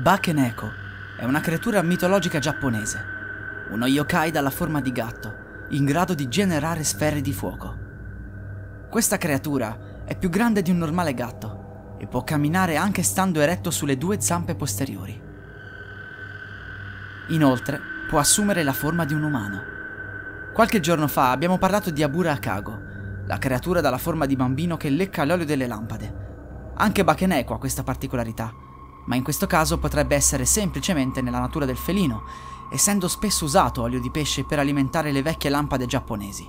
Bakeneko è una creatura mitologica giapponese, uno yokai dalla forma di gatto, in grado di generare sfere di fuoco. Questa creatura è più grande di un normale gatto e può camminare anche stando eretto sulle due zampe posteriori. Inoltre, può assumere la forma di un umano. Qualche giorno fa abbiamo parlato di Abura Akago, la creatura dalla forma di bambino che lecca l'olio delle lampade. Anche Bakeneko ha questa particolarità, ma in questo caso potrebbe essere semplicemente nella natura del felino, essendo spesso usato olio di pesce per alimentare le vecchie lampade giapponesi.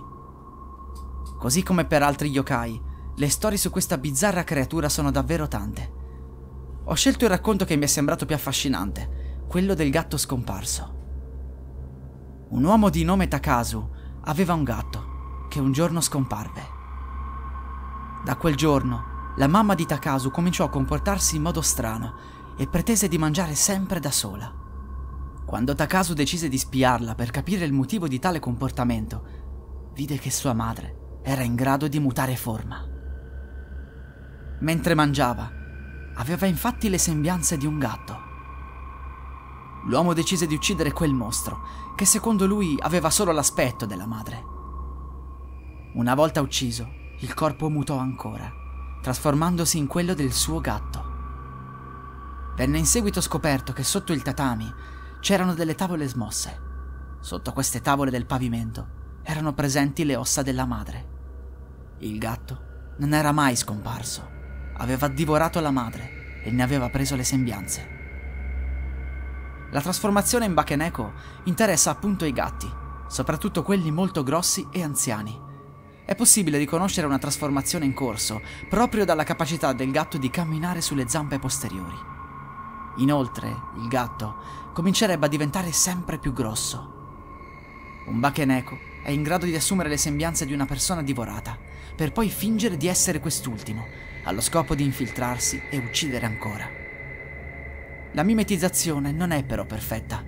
Così come per altri yokai, le storie su questa bizzarra creatura sono davvero tante. Ho scelto il racconto che mi è sembrato più affascinante, quello del gatto scomparso. Un uomo di nome Takasu aveva un gatto che un giorno scomparve. Da quel giorno la mamma di Takasu cominciò a comportarsi in modo strano e pretese di mangiare sempre da sola. Quando Takasu decise di spiarla per capire il motivo di tale comportamento, vide che sua madre era in grado di mutare forma. Mentre mangiava, aveva infatti le sembianze di un gatto. L'uomo decise di uccidere quel mostro, che secondo lui aveva solo l'aspetto della madre. Una volta ucciso, il corpo mutò ancora, trasformandosi in quello del suo gatto. Venne in seguito scoperto che sotto il tatami c'erano delle tavole smosse. Sotto queste tavole del pavimento erano presenti le ossa della madre. Il gatto non era mai scomparso. Aveva divorato la madre e ne aveva preso le sembianze. La trasformazione in Bakeneko interessa appunto i gatti, soprattutto quelli molto grossi e anziani. È possibile riconoscere una trasformazione in corso proprio dalla capacità del gatto di camminare sulle zampe posteriori. Inoltre, il gatto comincerebbe a diventare sempre più grosso. Un bacheneco è in grado di assumere le sembianze di una persona divorata, per poi fingere di essere quest'ultimo, allo scopo di infiltrarsi e uccidere ancora. La mimetizzazione non è però perfetta.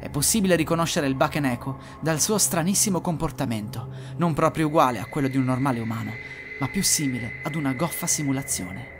È possibile riconoscere il bacheneco dal suo stranissimo comportamento, non proprio uguale a quello di un normale umano, ma più simile ad una goffa simulazione.